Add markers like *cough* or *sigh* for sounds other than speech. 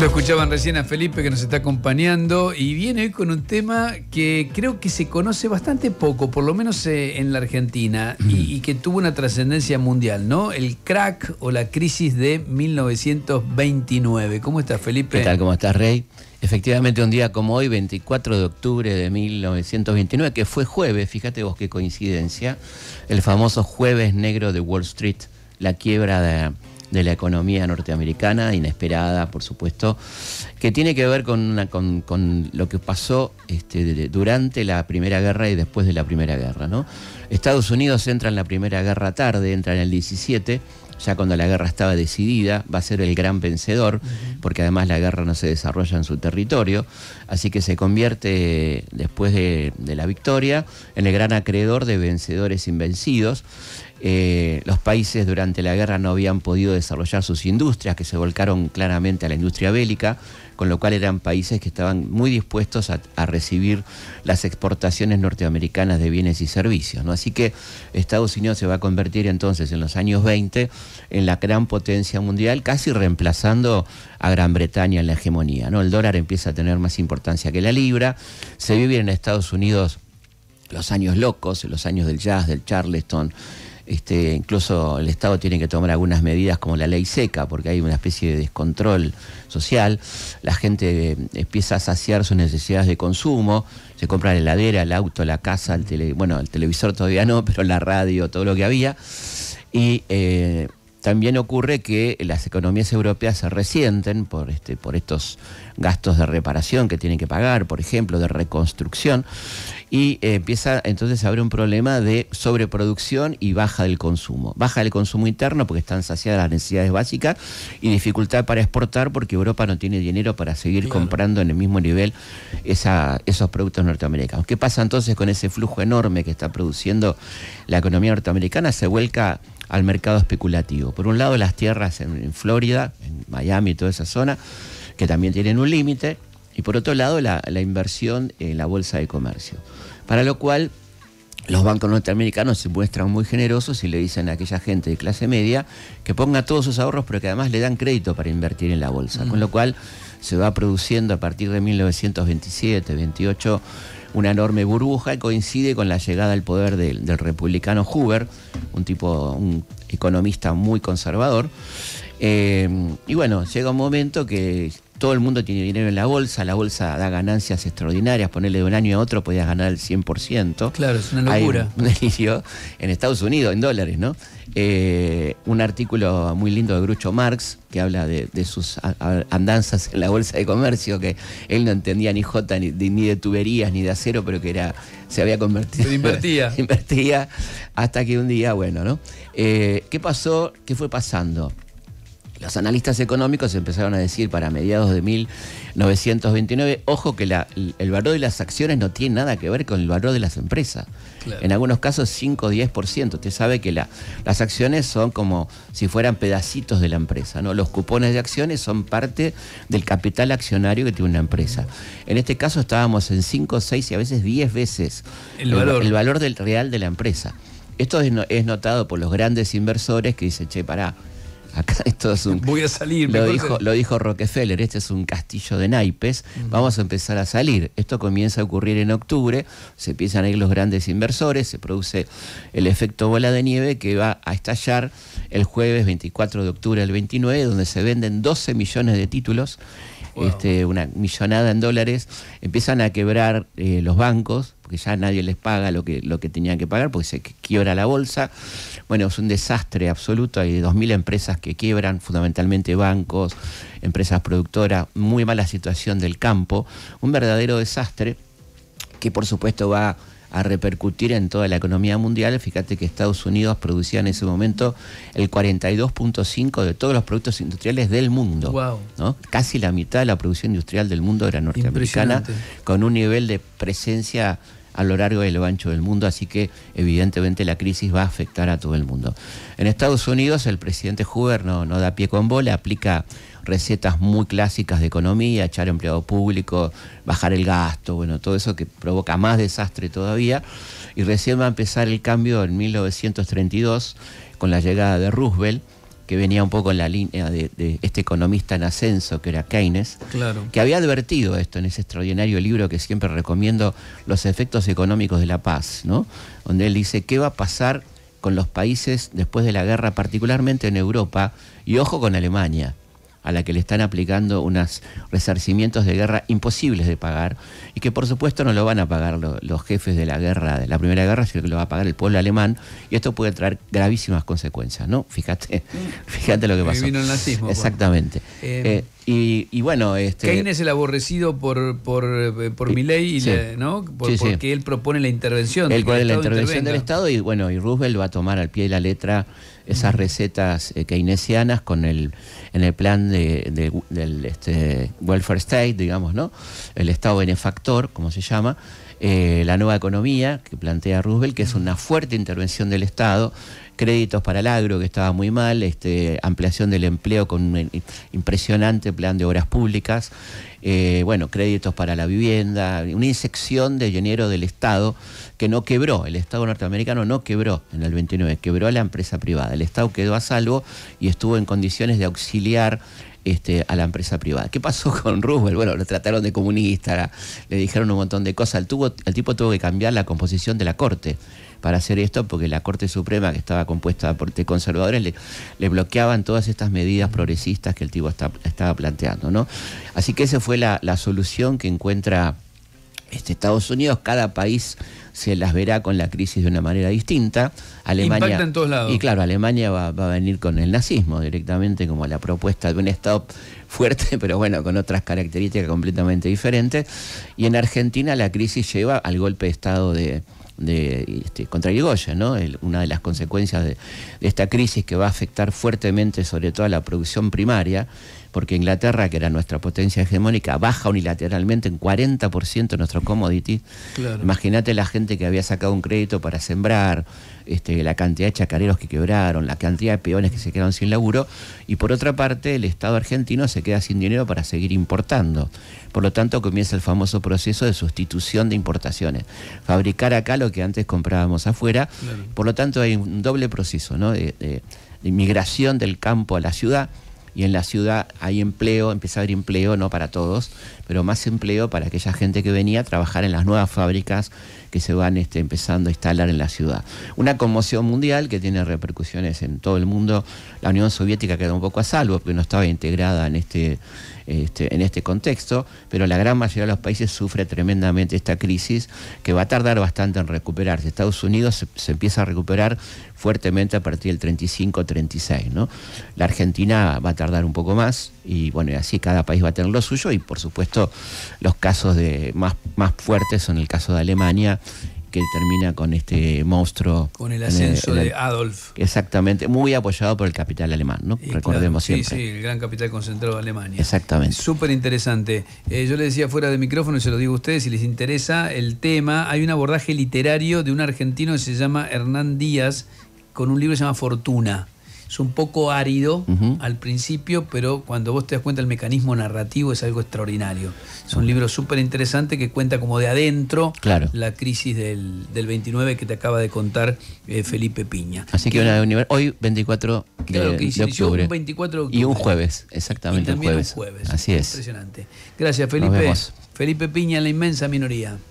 Lo escuchaban recién a Felipe que nos está acompañando y viene hoy con un tema que creo que se conoce bastante poco, por lo menos eh, en la Argentina, y, que tuvo una trascendencia mundial, ¿no? El crack o la crisis de 1929. ¿Cómo estás, Felipe? ¿Qué tal? ¿Cómo estás, Rey? Efectivamente, un día como hoy, 24 de octubre de 1929, que fue jueves, fíjate vos qué coincidencia, el famoso jueves negro de Wall Street, la quiebra de de la economía norteamericana, inesperada, por supuesto, que tiene que ver con, con, lo que pasó este, durante la Primera Guerra y después de la Primera Guerra. ¿no? Estados Unidos entra en la Primera Guerra tarde, entra en el 17, ya cuando la guerra estaba decidida, va a ser el gran vencedor, porque además la guerra no se desarrolla en su territorio, así que se convierte después de, de la victoria en el gran acreedor de vencedores invencidos. Eh, los países durante la guerra no habían podido desarrollar sus industrias, que se volcaron claramente a la industria bélica, con lo cual eran países que estaban muy dispuestos a, recibir las exportaciones norteamericanas de bienes y servicios. Así que Estados Unidos se va a convertir entonces en los años 20 en la gran potencia mundial, casi reemplazando a Gran Bretaña en la hegemonía. El dólar empieza a tener más importancia que la libra, se viven en Estados Unidos los años locos, los años del jazz, del charleston, este, incluso el Estado tiene que tomar algunas medidas como la ley seca, porque hay una especie de descontrol social. La gente eh, empieza a saciar sus necesidades de consumo, se compra la heladera, el auto, la casa, el tele, bueno, el televisor todavía no, *laughs* pero la radio, todo lo que había. Y eh, también ocurre que las economías europeas se resienten este, por estos gastos de reparación que tienen que pagar, por ejemplo, de reconstrucción, y eh, empieza entonces a haber un problema de sobreproducción y baja del consumo. Baja del consumo interno porque están saciadas las necesidades básicas y dificultad para exportar porque Europa no tiene dinero para seguir comprando en el mismo nivel esos productos norteamericanos. ¿Qué pasa entonces con ese flujo enorme que está produciendo la economía norteamericana? Se vuelca al mercado especulativo. Por un lado, las tierras en, en Florida, en Miami y toda esa zona, que también tienen un límite, y por otro lado la, inversión en la Bolsa de Comercio. Para lo cual los bancos norteamericanos se muestran muy generosos y le dicen a aquella gente de clase media que ponga todos sus ahorros, pero que además le dan crédito para invertir en la bolsa. Con lo mm. cual se va produciendo a partir de 1927, 28, una enorme burbuja y coincide con la llegada al poder del, republicano Hoover, un tipo, economista muy conservador. Eh, y bueno, llega un momento que todo el mundo tiene dinero en la bolsa, la bolsa da ganancias extraordinarias, ponerle de un año a otro podías ganar el 100%. Claro, es una locura. un *laughs* delirio en Estados Unidos, en dólares, ¿no? Eh, un artículo muy lindo de Grucho Marx que habla de, sus andanzas en la bolsa de comercio, que él no entendía ni jota, ni, de tuberías, ni de acero, pero que era se había convertido. Se invertía. *laughs* se invertía hasta que un día, bueno, ¿no? Eh, ¿Qué pasó? ¿Qué fue pasando? Los analistas económicos empezaron a decir para mediados de 1929, ojo que el valor de las acciones no tiene nada que ver con el valor de las empresas. En algunos casos 5 o 10%. Usted sabe que las acciones son como si fueran pedacitos de la empresa. ¿no? Los cupones de acciones son parte del capital accionario que tiene una empresa. En este caso estábamos en 5, 6 y a veces 10 veces el valor, del real de la empresa. Esto es, es notado por los grandes inversores que dicen, che, pará, Acá esto es un... Voy a salir. Lo dijo, lo dijo Rockefeller, este es un castillo de naipes, vamos a empezar a salir. Esto comienza a ocurrir en octubre, se empiezan a ir los grandes inversores, se produce el efecto bola de nieve que va a estallar el jueves 24 de octubre al 29, donde se venden 12 millones de títulos este, una millonada en dólares, empiezan a quebrar eh, los bancos, porque ya nadie les paga lo que, lo que tenían que pagar, porque se quiebra la bolsa. Bueno, es un desastre absoluto, hay 2.000 empresas que quiebran, fundamentalmente bancos, empresas productoras, muy mala situación del campo, un verdadero desastre que por supuesto va a repercutir en toda la economía mundial. Fíjate que Estados Unidos producía en ese momento el 42.5 de todos los productos industriales del mundo. ¿no? Casi la mitad de la producción industrial del mundo era norteamericana, con un nivel de presencia a lo largo y lo ancho del mundo, así que evidentemente la crisis va a afectar a todo el mundo. En Estados Unidos el presidente Hoover no, no da pie con bola, aplica recetas muy clásicas de economía, echar empleado público, bajar el gasto, bueno, todo eso que provoca más desastre todavía. Y recién va a empezar el cambio en 1932 con la llegada de Roosevelt que venía un poco en la línea de, este economista en ascenso, que era Keynes, que había advertido esto en ese extraordinario libro que siempre recomiendo, Los efectos económicos de la paz, ¿no? donde él dice qué va a pasar con los países después de la guerra, particularmente en Europa, y ojo con Alemania a la que le están aplicando unos resarcimientos de guerra imposibles de pagar y que por supuesto no lo van a pagar los jefes de la guerra, de la primera guerra, sino que lo va a pagar el pueblo alemán y esto puede traer gravísimas consecuencias, ¿no? Fíjate, mm. fíjate lo que pasó. Vino el pues. Exactamente. Eh, eh, y, bueno, este. Keynes es el aborrecido por, por, eh, por mi ley, ¿no? Porque él propone la intervención. Él la intervención del Estado y bueno, y Roosevelt va a tomar al pie de la letra esas recetas eh, keynesianas con el, en el plan de, de, del este, welfare state, digamos, ¿no? El Estado benefactor, como se llama. Eh, la nueva economía que plantea Roosevelt, que es una fuerte intervención del Estado créditos para el agro, que estaba muy mal, este, ampliación del empleo con un impresionante plan de obras públicas, eh, bueno, créditos para la vivienda, una insección de dinero del Estado que no quebró, el Estado norteamericano no quebró en el 29, quebró a la empresa privada, el Estado quedó a salvo y estuvo en condiciones de auxiliar este, a la empresa privada. ¿Qué pasó *laughs* con Roosevelt? Bueno, lo trataron de comunista, le dijeron un montón de cosas. El, tipo tuvo que cambiar la composición de la corte para hacer esto, porque la Corte Suprema, que estaba compuesta por conservadores, le, bloqueaban todas estas medidas progresistas que el tipo estaba planteando. ¿no? Así que esa fue la solución que encuentra este, Estados Unidos, cada país se las verá con la crisis de una manera distinta. Alemania, Y claro, Alemania va, a venir con el nazismo directamente como la propuesta de un Estado fuerte, *laughs* pero bueno, con otras características completamente diferentes. Y en Argentina la crisis lleva al golpe de Estado de, este, contra Irigoyen, ¿no? una de las consecuencias de esta crisis que va a afectar fuertemente sobre todo a la producción primaria porque Inglaterra, que era nuestra potencia hegemónica, baja unilateralmente en 40% nuestros commodities. Imagínate la gente que había sacado un crédito para sembrar, este, la cantidad de chacareros que quebraron, la cantidad de peones que se quedaron sin laburo, y por otra parte el Estado argentino se queda sin dinero para seguir importando. Por lo tanto comienza el famoso proceso de sustitución de importaciones, fabricar acá lo que antes comprábamos afuera, por lo tanto hay un doble proceso de, inmigración del campo a la ciudad y en la ciudad hay empleo, empieza a haber empleo, no para todos, pero más empleo para aquella gente que venía a trabajar en las nuevas fábricas que se van este, empezando a instalar en la ciudad. Una conmoción mundial que tiene repercusiones en todo el mundo. La Unión Soviética quedó un poco a salvo porque no estaba integrada en este, este en este contexto, pero la gran mayoría de los países sufre tremendamente esta crisis que va a tardar bastante en recuperarse. Estados Unidos se, empieza a recuperar fuertemente a partir del 35-36, ¿no? La Argentina va a tardar un poco más y bueno, así cada país va a tener lo suyo y por supuesto los casos de más, más fuertes son el caso de Alemania que termina con este monstruo. Con el ascenso de Adolf. Exactamente, muy apoyado por el capital alemán, ¿no? Recordemos sí, siempre. Sí, el gran capital concentrado de Alemania. Exactamente. Súper interesante. Eh, yo le decía fuera de micrófono, y se lo digo a ustedes, si les interesa el tema, hay un abordaje literario de un argentino que se llama Hernán Díaz, con un libro que se llama Fortuna es un poco árido al principio, pero cuando vos te das cuenta el mecanismo narrativo es algo extraordinario. Es un libro súper interesante que cuenta como de adentro la crisis del, del, 29 que te acaba de contar eh, Felipe Piña. Así que, hoy 24 de, que octubre. 24 Y un jueves, exactamente. un jueves. Así es. Impresionante. Gracias Felipe. Felipe Piña, en la inmensa minoría.